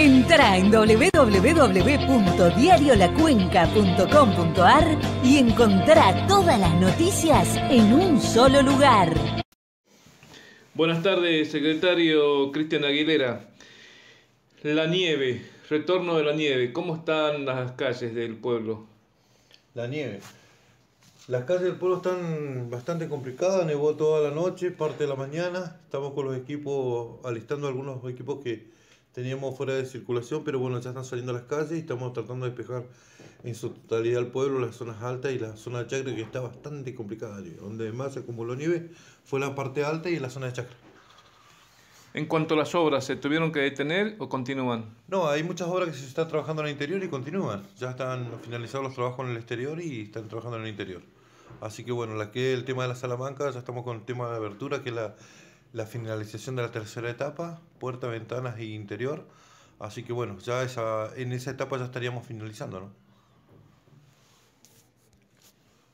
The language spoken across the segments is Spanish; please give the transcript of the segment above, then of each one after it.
Entra en www.diariolacuenca.com.ar y encontrará todas las noticias en un solo lugar. Buenas tardes, secretario Cristian Aguilera. La nieve, retorno de la nieve, ¿cómo están las calles del pueblo? La nieve. Las calles del pueblo están bastante complicadas, nevó toda la noche, parte de la mañana. Estamos con los equipos, alistando algunos equipos que teníamos fuera de circulación, pero bueno, ya están saliendo las calles y estamos tratando de despejar en su totalidad el pueblo, las zonas altas y la zona de Chacra, que está bastante complicada. allí. Donde más se acumuló nieve fue la parte alta y la zona de Chacra. En cuanto a las obras, ¿se tuvieron que detener o continúan? No, hay muchas obras que se están trabajando en el interior y continúan. Ya están finalizados los trabajos en el exterior y están trabajando en el interior. Así que bueno, la que el tema de la Salamanca, ya estamos con el tema de la abertura, que la la finalización de la tercera etapa, puerta, ventanas e interior. Así que bueno, ya en esa etapa ya estaríamos finalizando,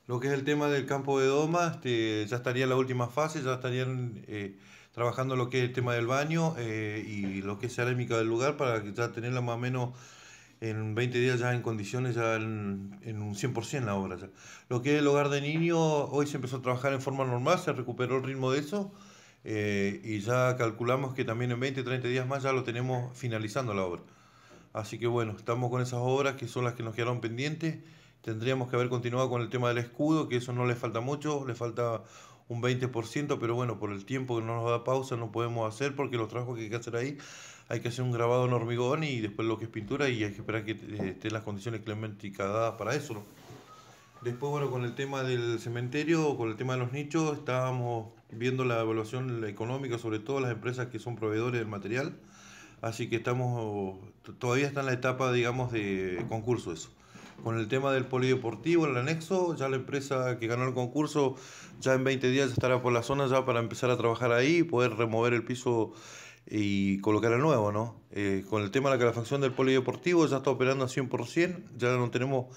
Lo que es el tema del campo de doma, este, ya estaría la última fase, ya estarían eh, trabajando lo que es el tema del baño eh, y lo que es cerámica del lugar para que ya tenerla más o menos en 20 días ya en condiciones, ya en, un 100% la obra. Lo que es el hogar de niños, hoy se empezó a trabajar en forma normal, se recuperó el ritmo de eso eh, y ya calculamos que también en 20, 30 días más ya lo tenemos finalizando la obra. Así que bueno, estamos con esas obras que son las que nos quedaron pendientes. Tendríamos que haber continuado con el tema del escudo, que eso no le falta mucho, le falta un 20%, pero bueno, por el tiempo que no nos da pausa no podemos hacer porque los trabajos que hay que hacer ahí hay que hacer un grabado en hormigón y después lo que es pintura y hay que esperar que estén las condiciones climáticas dadas para eso. Después, bueno, con el tema del cementerio, con el tema de los nichos, estábamos viendo la evaluación económica, sobre todo las empresas que son proveedores del material. Así que estamos, todavía está en la etapa, digamos, de concurso eso. Con el tema del polideportivo, el anexo, ya la empresa que ganó el concurso, ya en 20 días estará por la zona ya para empezar a trabajar ahí, poder remover el piso y colocar el nuevo, ¿no? Eh, con el tema de la calefacción del polideportivo, ya está operando a 100%, ya no tenemos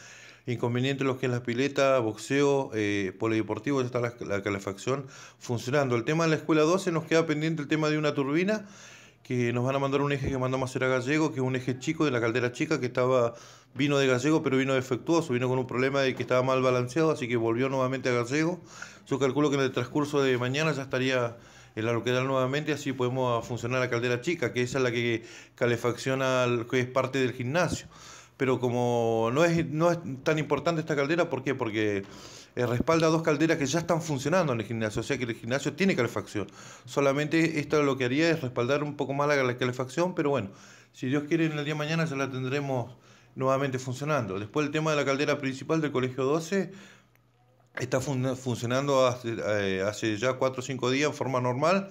inconveniente los que es la pileta, boxeo, eh, polideportivo, ya está la, calefacción funcionando. El tema de la escuela 12 nos queda pendiente el tema de una turbina que nos van a mandar un eje que mandamos a hacer a Gallego, que es un eje chico de la caldera chica que estaba vino de Gallego, pero vino defectuoso, vino con un problema de que estaba mal balanceado, así que volvió nuevamente a Gallego. Yo calculo que en el transcurso de mañana ya estaría el localidad nuevamente, así podemos funcionar la caldera chica, que esa es la que calefacciona, que es parte del gimnasio pero como no es, no es tan importante esta caldera, ¿por qué? Porque eh, respalda dos calderas que ya están funcionando en el gimnasio, o sea que el gimnasio tiene calefacción. Solamente esto lo que haría es respaldar un poco más la, calefacción, pero bueno, si Dios quiere en el día de mañana ya la tendremos nuevamente funcionando. Después el tema de la caldera principal del Colegio 12 está funcionando hace, eh, hace ya 4 o 5 días en forma normal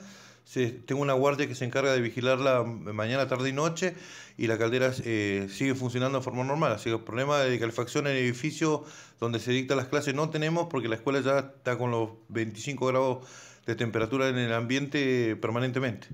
tengo una guardia que se encarga de vigilarla mañana, tarde y noche y la caldera eh, sigue funcionando de forma normal. Así que el problema de calefacción en el edificio donde se dictan las clases no tenemos porque la escuela ya está con los 25 grados de temperatura en el ambiente permanentemente.